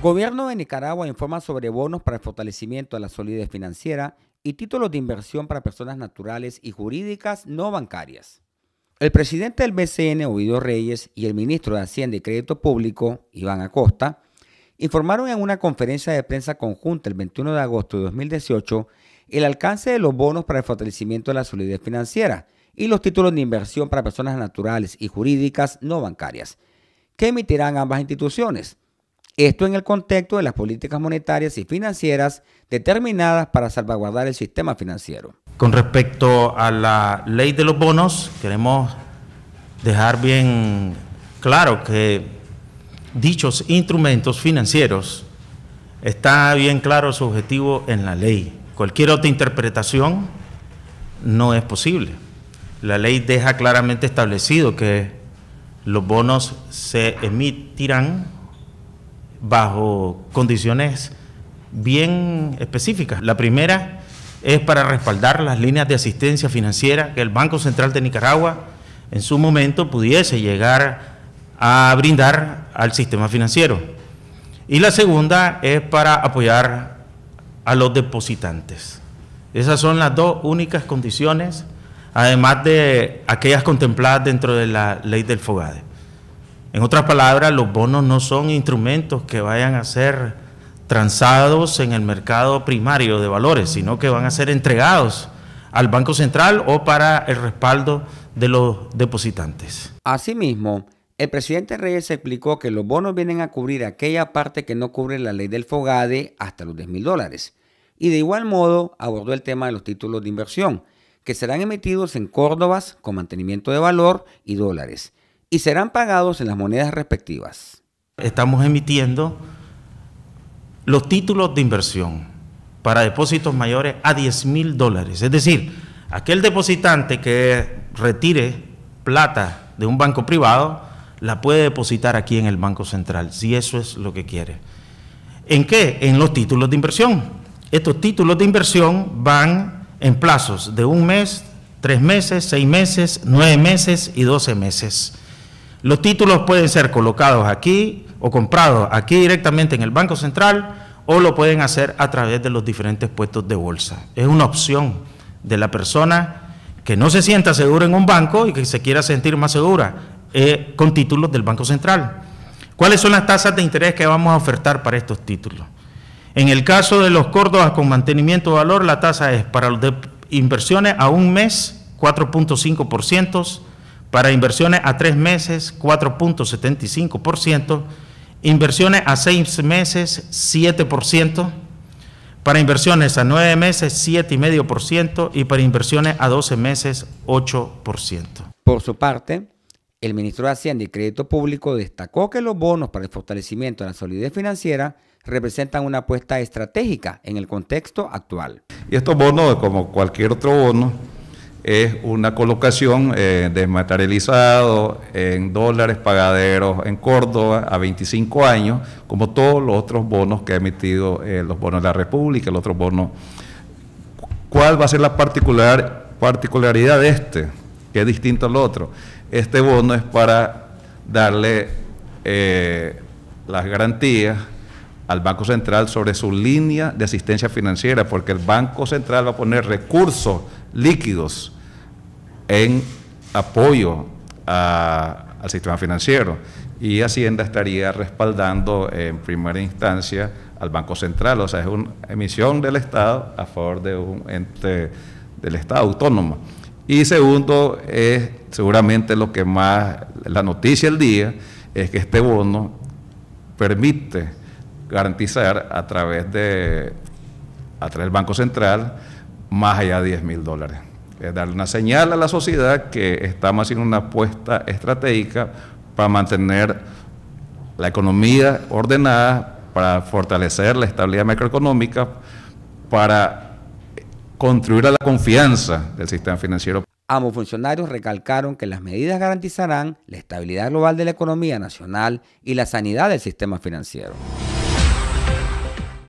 Gobierno de Nicaragua informa sobre bonos para el fortalecimiento de la solidez financiera y títulos de inversión para personas naturales y jurídicas no bancarias. El presidente del BCN, Ovidio Reyes, y el ministro de Hacienda y Crédito Público, Iván Acosta, informaron en una conferencia de prensa conjunta el 21 de agosto de 2018 el alcance de los bonos para el fortalecimiento de la solidez financiera y los títulos de inversión para personas naturales y jurídicas no bancarias, que emitirán ambas instituciones esto en el contexto de las políticas monetarias y financieras determinadas para salvaguardar el sistema financiero. Con respecto a la ley de los bonos, queremos dejar bien claro que dichos instrumentos financieros está bien claro su objetivo en la ley. Cualquier otra interpretación no es posible. La ley deja claramente establecido que los bonos se emitirán bajo condiciones bien específicas. La primera es para respaldar las líneas de asistencia financiera que el Banco Central de Nicaragua en su momento pudiese llegar a brindar al sistema financiero. Y la segunda es para apoyar a los depositantes. Esas son las dos únicas condiciones, además de aquellas contempladas dentro de la ley del FOGADE. En otras palabras, los bonos no son instrumentos que vayan a ser transados en el mercado primario de valores, sino que van a ser entregados al Banco Central o para el respaldo de los depositantes. Asimismo, el presidente Reyes explicó que los bonos vienen a cubrir aquella parte que no cubre la ley del Fogade hasta los 10 mil dólares. Y de igual modo abordó el tema de los títulos de inversión, que serán emitidos en Córdobas con mantenimiento de valor y dólares y serán pagados en las monedas respectivas. Estamos emitiendo los títulos de inversión para depósitos mayores a 10 mil dólares. Es decir, aquel depositante que retire plata de un banco privado, la puede depositar aquí en el Banco Central, si eso es lo que quiere. ¿En qué? En los títulos de inversión. Estos títulos de inversión van en plazos de un mes, tres meses, seis meses, nueve meses y doce meses. Los títulos pueden ser colocados aquí o comprados aquí directamente en el Banco Central o lo pueden hacer a través de los diferentes puestos de bolsa. Es una opción de la persona que no se sienta segura en un banco y que se quiera sentir más segura eh, con títulos del Banco Central. ¿Cuáles son las tasas de interés que vamos a ofertar para estos títulos? En el caso de los Córdobas con mantenimiento de valor, la tasa es para los de inversiones a un mes 4.5%, para inversiones a tres meses, 4.75%. Inversiones a seis meses, 7%. Para inversiones a nueve meses, 7,5%. Y para inversiones a 12 meses, 8%. Por su parte, el ministro de Hacienda y Crédito Público destacó que los bonos para el fortalecimiento de la solidez financiera representan una apuesta estratégica en el contexto actual. Y estos bonos, como cualquier otro bono, es una colocación eh, desmaterializado en dólares pagaderos en Córdoba a 25 años, como todos los otros bonos que ha emitido eh, los bonos de la República, el otro bono. ¿Cuál va a ser la particular, particularidad de este? Que es distinto al otro. Este bono es para darle eh, las garantías al Banco Central sobre su línea de asistencia financiera, porque el Banco Central va a poner recursos líquidos en apoyo al sistema financiero y Hacienda estaría respaldando en primera instancia al Banco Central, o sea, es una emisión del Estado a favor de un ente del Estado autónomo. Y segundo, es seguramente lo que más, la noticia del día, es que este bono permite garantizar a través de a través del Banco Central más allá de 10 mil dólares. Es darle una señal a la sociedad que estamos haciendo una apuesta estratégica para mantener la economía ordenada, para fortalecer la estabilidad macroeconómica, para construir a la confianza del sistema financiero. Ambos funcionarios recalcaron que las medidas garantizarán la estabilidad global de la economía nacional y la sanidad del sistema financiero.